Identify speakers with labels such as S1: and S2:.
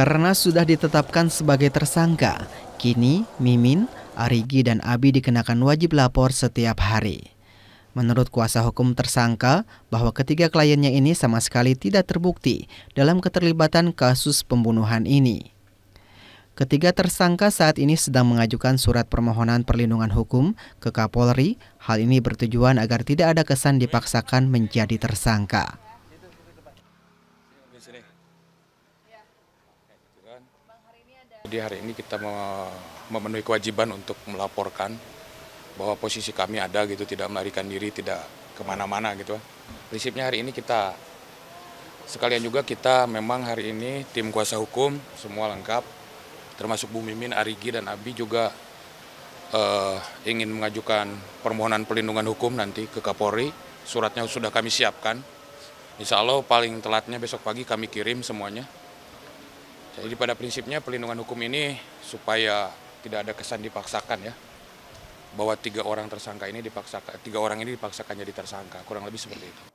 S1: Karena sudah ditetapkan sebagai tersangka, kini Mimin, Arigi, dan Abi dikenakan wajib lapor setiap hari. Menurut kuasa hukum tersangka, bahwa ketiga kliennya ini sama sekali tidak terbukti dalam keterlibatan kasus pembunuhan ini. Ketiga tersangka saat ini sedang mengajukan surat permohonan perlindungan hukum ke Kapolri. Hal ini bertujuan agar tidak ada kesan dipaksakan menjadi tersangka.
S2: Gitu kan. Jadi hari ini kita memenuhi kewajiban untuk melaporkan bahwa posisi kami ada gitu, tidak melarikan diri, tidak kemana-mana gitu. Kan. Prinsipnya hari ini kita sekalian juga kita memang hari ini tim kuasa hukum semua lengkap, termasuk Bu Mimin, Arigi dan Abi juga eh, ingin mengajukan permohonan perlindungan hukum nanti ke Kapolri. Suratnya sudah kami siapkan. Insya Allah paling telatnya besok pagi kami kirim semuanya. Jadi pada prinsipnya pelindungan hukum ini supaya tidak ada kesan dipaksakan ya bahwa tiga orang tersangka ini dipaksakan tiga orang ini dipaksakan jadi tersangka kurang lebih seperti itu.